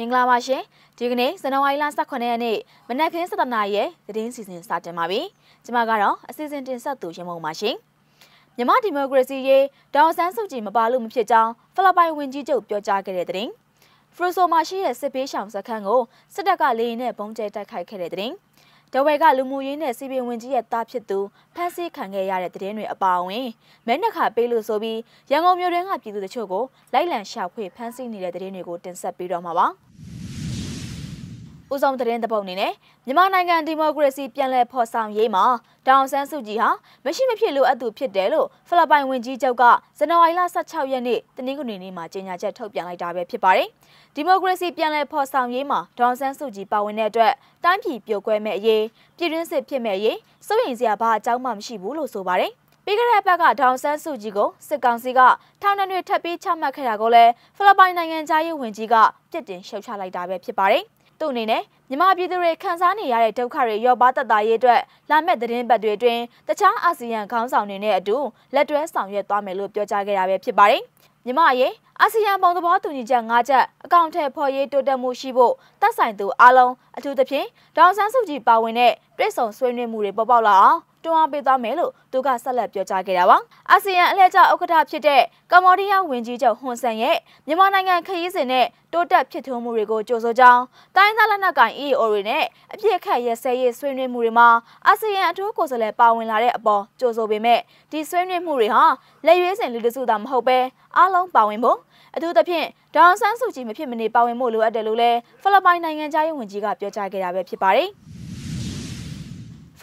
မင်္ဂလာပါရှင်ဒီကနေ့ဇန်နဝါရီလ18ရက်နေ့မနက်ခင်း7:00နာရီရဲ့သတင်းစီစဉ်စတင်ပါပြီကျွန်မကတော့အစီအစဉ်တင်ဆက်သူရမုံပါရှင်မြန်မာဒီမိုကရေစီရေးဒေါ်ဆန်းစုကြည်မပါလို့မဖြစ်ကြောင်းဖိလစ်ပိုင်ဝန်ကြီးချုပ်ပြောကြားခဲ့တဲ့သတင်းဖရိုဆိုမာရှိရဲ့စစ်ပေးရှောင်စခန်းကိုစစ်တပ်ကလေရင်နဲ့ပုံကျဲတိုက်ခိုက်ခဲ့တဲ့သတင်း။ဒဝဲကလူမှုရေးနဲ့စီပင်ဝင်ကြီးရဲ့တာဖြစ်သူဖမ်းဆီးခံခဲ့ရတဲ့တဲ့င်းတွေအပါအဝင်မဲနှခါပေးလို့ဆိုပြီးရန်ကုန်မြို့တွင်းကပြည်သူတချို့ကိုလိုက်လံရှာဖွေဖမ်းဆီးနေတဲ့တဲ့င်းတွေကိုတင်ဆက်ပေးတော့မှာပါ။ဦးဆောင်သတင်းတပုတ်အနေနဲ့မြန်မာနိုင်ငံဒီမိုကရေစီပြန်လည်ဖော်ဆောင်ရေးမှာဒေါအောင်ဆန်းစုကြည်ဟာမရှိမဖြစ်လိုအပ်သူဖြစ်တယ်လို့ဖိလစ်ပိုင်ဝန်ကြီးချုပ်ကဇန်နဝါရီလ16ရက်နေ့တနင်္ဂနွေနေ့မှာကြေညာချက်ထုတ်ပြန်လိုက်တာပဲဖြစ်ပါတယ်။ဒီမိုကရေစီပြန်လည်ဖော်ဆောင်ရေးမှာဒေါအောင်ဆန်းစုကြည်ပါဝင်တဲ့အတွက်တိုင်းပြည်ပြိုကွဲမဲ့အရေးပြည်တွင်းစစ်ဖြစ်မဲ့အရေးစိုးရိမ်စရာဘာအကြောင်းမှမရှိဘူးလို့ဆိုပါတယ်။ပြီးခဲ့တဲ့အပတ်ကဒေါအောင်ဆန်းစုကြည်ကိုစစ်ကောင်စီကထောင်ထဲတွေထပ်ပြီးချမှတ်ခဲ့တာကိုလည်းဖိလစ်ပိုင်နိုင်ငံသားရေးဝန်ကြီးကပြစ်တင်ရှုတ်ချလိုက်တာပဲဖြစ်ပါတယ်။သူ့အနေနဲ့မြန်မာပြည်သူတွေခံစားနေရတဲ့ဒုက္ခတွေရောပါသက်သာရေးအတွက်လာမယ့်သတင်းပတ်တွေအတွင်းတခြားအာဆီယံခေါင်းဆောင်တွေနဲ့အတူလက်တွဲဆောင်ရွက်သွားမယ်လို့ပြောကြားခဲ့တာပဲဖြစ်ပါတယ်။မြန်မာရဲ့အာဆီယံပုံသဘောတူညီချက်၅ချက်အကောင့်ထဲပေါ်ရေးတိုးတက်မှုရှိဖို့သက်ဆိုင်သူအားလုံးအထူးသဖြင့်ဒေါက်ဆန်းစုကြည်ပါဝင်တဲ့တွဲဆောင်ဆွေးနွေးမှုတွေပေါ်ပေါက်လာအောင်တွန်းအားပေးသွားမယ်လို့သူကဆက်လက်ပြောကြားခဲ့တာပါ။အာဆီယံအလှည့်ကျဥက္ကဋ္ဌဖြစ်တဲ့ကမ္ဘောဒီးယားဝန်ကြီးချုပ်ဟွန်ဆန်ရဲ့မြန်မာနိုင်ငံခရီးစဉ်နဲ့တိုးတက်ဖြစ်ထွန်းမှုတွေကိုကြိုဆိုကြောင်းတိုင်းသားလက်နက်ကိုင် EAO တွေနဲ့အပြစ်အခတ်ရစဲရေးဆွေးနွေးမှုတွေမှာအာဆီယံအထူးကိုယ်စားလှယ်ပါဝင်လာတဲ့အပေါ်ကြိုဆိုပေမဲ့ဒီဆွေးနွေးမှုတွေဟာလက်ရွေးစင်လူတစုသာမဟုတ်ပဲအားလုံးပါဝင်ဖို့အထူးသဖြင့်ဒေါန်ဆန်းစုကြည်မဖြစ်မနေပါဝင်ဖို့လိုအပ်တယ်လို့လည်းဖိလစ်ပိုင်နိုင်ငံသားရေးဝန်ကြီးကပြောကြားခဲ့တာပဲဖြစ်ပါတယ်။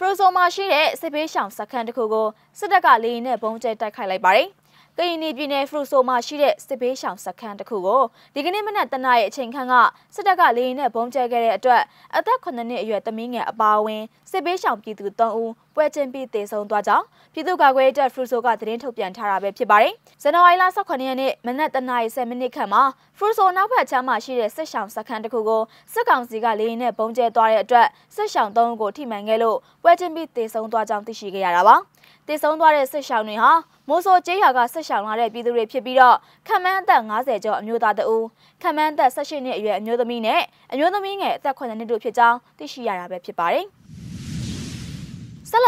ဖရိုဆိုမှာရှိတဲ့စစ်ဘေးရှောင်စခန်းတစ်ခုကိုစစ်တပ်ကလေယာဉ်နဲ့ပုံကျဲတိုက်ခိုက်လိုက်ပါတယ်။ကရင်နီပြည်နယ်ဖရိုဆိုမှာရှိတဲ့စစ်ဘေးရှောင်စခန်းတစ်ခုကိုဒီကနေ့မနက်တနအီအချိန်ခန့်ကစစ်တပ်ကလေယာဉ်နဲ့ပုံကျဲခဲ့တဲ့အတွက်အသက်9နှစ်အရွယ်သမီးငယ်အပါအဝင်စစ်ဘေးရှောင်ပြည်သူ3ဦးပွဲချင်းပြီးသေဆုံးသွားကြောင်းပြည်သူ့ကာကွယ်ရေးတပ်ဖရူဆိုကသတင်းထုတ်ပြန်ထားတာပဲဖြစ်ပါတယ်။ဇန်နဝါရီလ18ရက်နေ့မနက်9:10မိနစ်ခန့်မှာဖရူဆိုနောက်ဘက်ချမ်းမှာရှိတဲ့စစ်ဆောင်စခန်းတစ်ခုကိုစစ်ကောင်စီကလေရင်နဲ့ပုံကျဲသွားတဲ့အတွက်စစ်ဆောင်၃ဦးကိုထိမှန်ခဲ့လို့ပွဲချင်းပြီးသေဆုံးသွားကြောင်းသိရှိခဲ့ရတာပါ။သေဆုံးသွားတဲ့စစ်ဆောင်တွေဟာမိုးဆိုကျေးရွာကဆက်ရှောင်လာတဲ့ပြည်သူတွေဖြစ်ပြီးတော့ခမန်းအသက်50ကျော်အမျိုးသားတဦးခမန်းအသက်18နှစ်အရွယ်အမျိုးသမီးနဲ့အမျိုးသမီးငယ်အသက်9နှစ်တို့ဖြစ်ကြောင်းသိရှိရတာပဲဖြစ်ပါတယ်။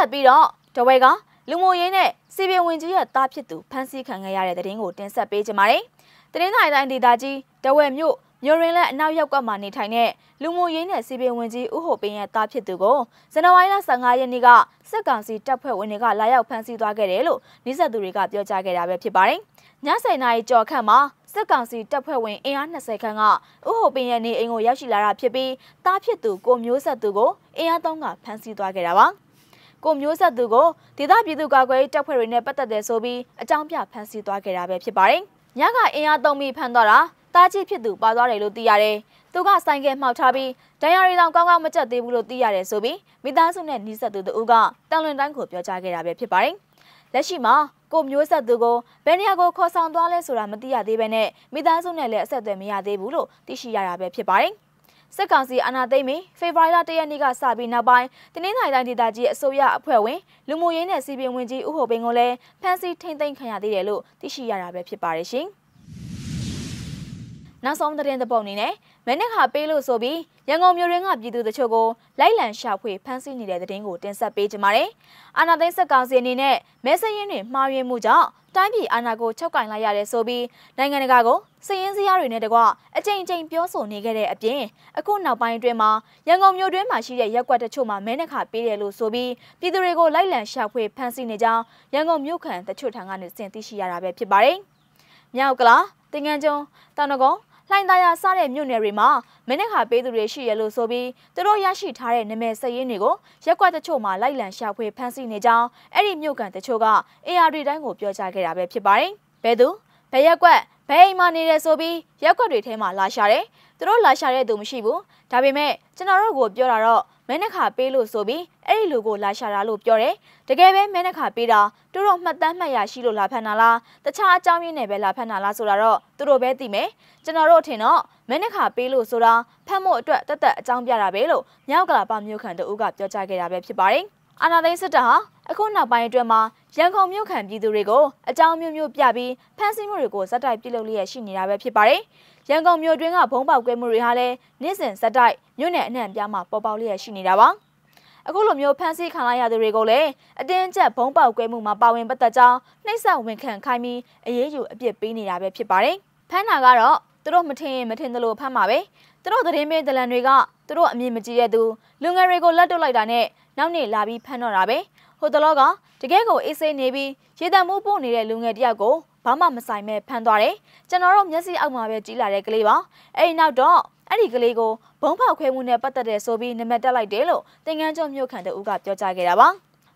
လက်ပြီးတော့ဒဝဲကလူမှုရေးနဲ့စီပင်ဝင်ကြီးရဲ့တားဖြစ်သူဖမ်းဆီးခံခဲ့ရတဲ့သတင်းကိုတင်ဆက်ပေးကြပါမယ်။သတင်းတိုင်းတိုင်းဒေသကြီးဒဝဲမြို့မြို့ရင်းလက်အနောက်ရောက်ကမှနေထိုင်တဲ့လူမှုရေးနဲ့စီပင်ဝင်ကြီးဦးဟိုပင်ရဲ့တားဖြစ်သူကိုဇန်နဝါရီလ15ရက်နေ့ကစက်ကောင်စီတပ်ဖွဲ့ဝင်တွေကလာရောက်ဖမ်းဆီးသွားခဲ့တယ်လို့နှိဆက်သူတွေကပြောကြားခဲ့တာပဲဖြစ်ပါတယ်။ည7:00နာရီကျော်ခန့်မှာစက်ကောင်စီတပ်ဖွဲ့ဝင်အင်အား20ခန်းကဥဟိုပင်ရဲ့နေအိမ်ကိုရောက်ရှိလာတာဖြစ်ပြီးတားဖြစ်သူကိုမျိုးဆက်သူကိုအင်အား3ကဖမ်းဆီးသွားခဲ့တာပါ။ကိုမျိုးဆက်သူကိုဒေသပြည်သူ့ကာကွယ်ရေးတပ်ဖွဲ့တွေနဲ့ပတ်သက်တယ်ဆိုပြီးအကြောင်းပြဖမ်းဆီးသွားခဲ့တာပဲဖြစ်ပါတယ်။ညကအင်အားသုံးပြီးဖမ်းသွားတာတားကြီးဖြစ်သူပါသွားတယ်လို့သိရတယ်။သူကဆိုင်ကယ်မှောက်ထားပြီးဒဏ်ရာတွေတောင်ကောင်းကောင်းမကျက်သေးဘူးလို့သိရတယ်ဆိုပြီးမိသားစုနဲ့နှိစက်သူတို့ကတန်လွင်တိုင်းကိုပြောကြားခဲ့တာပဲဖြစ်ပါတယ်။လက်ရှိမှာကိုမျိုးဆက်သူကိုဘယ်နေရာကိုခေါ်ဆောင်သွားလဲဆိုတာမသိရသေးဘဲနဲ့မိသားစုနဲ့လည်းအဆက်အသွယ်မရသေးဘူးလို့သိရှိရတာပဲဖြစ်ပါတယ်။စစ်ကောင်စီအာဏာသိမ်းပြီးဖေဖော်ဝါရီလ၁ရက်နေ့ကစပြီးနောက်ပိုင်းတင်းနိုင်တိုင်းဒေသကြီးအစိုးရအဖွဲ့ဝင်လူမှုရေးနဲ့စီပင်ဝင်ကြီးဦးဟိုဘင်းကိုလည်းဖမ်းဆီးထိန်းသိမ်းခံရသေးတယ်လို့သိရှိရတာပဲဖြစ်ပါတယ်ရှင်။နောက်ဆုံးသတင်းသပုတ်အနေနဲ့မနက်ခါပေးလို့ဆိုပြီးရန်ကုန်မြို့ရင်းကပြည်သူတချို့ကိုလိုက်လံရှာဖွေဖမ်းဆီးနေတဲ့သတင်းကိုတင်ဆက်ပေးကြပါရစေ။အာဏာသိမ်းစစ်ကောင်စီအနေနဲ့မဲဆရင်းတွေမှားယွင်းမှုကြောင့်တိုင်းပြည်အာဏာကိုချုပ်ကင်လိုက်ရတဲ့ဆိုပြီးနိုင်ငံတကာကိုစစ်ရင်းစရာတွေနဲ့တကွအကြိမ်ကြိမ်ပြောဆိုနေခဲ့တဲ့အပြင်အခုနောက်ပိုင်းအတွင်းမှာရန်ကုန်မြို့တွင်းမှာရှိတဲ့ရက်ကွက်တချို့မှာမဲနှခါပေးတယ်လို့ဆိုပြီးပြည်သူတွေကိုလိုက်လံရှာဖွေဖမ်းဆီးနေကြောင်းရန်ကုန်မြို့ခံတချို့ထံကနေစင်သိရှိရတာပဲဖြစ်ပါတယ်။မြောက်ကလာတင်ငန်းကျွန်းတောင်တကုန်းလှိုင်သာယာစတဲ့မြို့နယ်တွေမှာမနက်ခါပေးသူတွေရှိရလို့ဆိုပြီးသူတို့ရရှိထားတဲ့နာမည်စရေးတွေကိုရက်ကွက်တချို့မှာလိုက်လံရှာဖွေဖမ်းဆီးနေကြောင်းအဲ့ဒီမြို့ကန်တချို့က AR တွေတိုင်းကိုပြောကြားခဲ့တာပဲဖြစ်ပါတယ်။ဘယ်သူဘယ်ရက်ကွက်ဘယ်အိမ်မှာနေတယ်ဆိုပြီးရက်ကွက်တွေထဲမှာလာရှာတယ်။သူတို့လာရှာတဲ့သူမရှိဘူး။ဒါပေမဲ့ကျွန်တော်တို့ကိုပြောတာတော့မဲနှခါပေးလို့ဆိုပြီးအဲ့ဒီလူကိုလာရှာတာလို့ပြောတယ်တကယ်ပဲမဲနှခါပေးတာသူတို့မှတ်တမ်းမှတ်ရရှိလို့လာဖန်တာလားတခြားအကြောင်းရင်းနဲ့ပဲလာဖန်တာလားဆိုတာတော့သူတို့ပဲသိမယ်ကျွန်တော်တို့ထင်တော့မဲနှခါပေးလို့ဆိုတာဖတ်ဖို့အတွက်တသက်အကြောင်းပြတာပဲလို့မြောက်ကလာပမြို့ခံတို့ကပြောကြားခဲ့တာပဲဖြစ်ပါတယ်အာဏာသိမ်းစစ်တပ်ဟာအခုနောက်ပိုင်းအတွက်မှာရန်ကုန်မြို့ခံပြည်သူတွေကိုအကြောင်းမျိုးမျိုးပြပြီးဖမ်းဆီးမှုတွေကိုဇက်တိုက်ပြုလုပ်လျက်ရှိနေတာပဲဖြစ်ပါတယ်။ရန်ကုန်မြို့တွင်းကဘုံပေါက်ကွဲမှုတွေဟာလည်းနေ့စဉ်ဇက်တိုက်မြို့နယ်အနှံ့အပြားမှာပေါ်ပေါက်လျက်ရှိနေတာပါ။အခုလိုမျိုးဖမ်းဆီးခံလိုက်ရသူတွေကိုလည်းအတင်းကျပ်ဘုံပေါက်ကွဲမှုမှာပါဝင်ပတ်သက်ကြောင်းနှိမ့်ဆက်ဝန်ခံခိုင်းပြီးအရေးယူအပြစ်ပေးနေတာပဲဖြစ်ပါတယ်။ဖမ်းတာကတော့သူတို့မထင်ရင်မထင်သလိုဖမ်းမှာပဲသူတို့သတင်းပေးဒလန်တွေကသူတို့အမြင်မကြည့်ရသူလူငယ်တွေကိုလက်တွတ်လိုက်တာနဲ့နောက်နေ့လာပြီးဖမ်းတော့တာပဲဟိုတလောကတကယ်ကိုအေးဆေးနေပြီးရေတံမိုးပို့နေတဲ့လူငယ်တယောက်ကိုဘာမှမဆိုင်မဲ့ဖမ်းသွားတယ်ကျွန်တော်တို့မျက်စိအောက်မှာပဲကြီးလာတဲ့ကလေးပါအဲ့ဒီနောက်တော့အဲ့ဒီကလေးကိုဘုံဖောက်ခွဲမှုနဲ့ပတ်သက်တဲ့ဆိုပြီးနံပါတ်တက်လိုက်တယ်လို့တင်ကန်းကျော်မြို့ခံတအူးကပြောကြားခဲ့တာပါ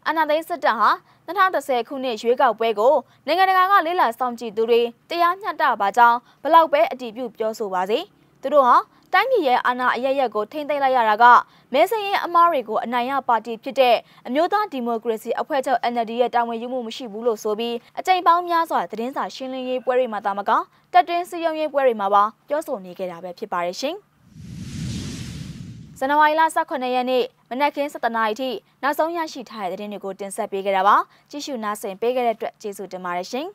အနာသိစစ်တပ်ဟာ2010ခုနှစ်ရွေးကောက်ပွဲကိုနိုင်ငံတကာကလေးလာဆောင်ကြည့်သူတွေတရားမျှတပါကြောင်းဘလောက်ပဲအတည်ပြုပြောဆိုပါစေသူတို့ဟာတိုင်းပြည်ရဲ့အာဏာအရရက်ကိုထိမ့်သိမ်းလိုက်ရတာကမဲဆင်းရင်အမားတွေကိုအနိုင်ရပါတီဖြစ်တဲ့အမျိုးသားဒီမိုကရေစီအဖွဲ့ချုပ် NLD ရဲ့တာဝန်ယူမှုမရှိဘူးလို့ဆိုပြီးအကြိမ်ပေါင်းများစွာသတင်းစာရှင်းလင်းရေးပွဲတွေမှာတာမကတက်တွင်းစည်းရုံးရေးပွဲတွေမှာပါပြောဆိုနေကြတာပဲဖြစ်ပါရဲ့ရှင်။ဇန်နဝါရီလ18ရက်နေ့မနက်ခင်း7:00နာရီထိနောက်ဆုံးရရှိထားတဲ့သတင်းတွေကိုတင်ဆက်ပေးခဲ့တာပါကြည့်ရှုနားဆင်ပေးခဲ့တဲ့အတွက်ကျေးဇူးတင်ပါတယ်ရှင်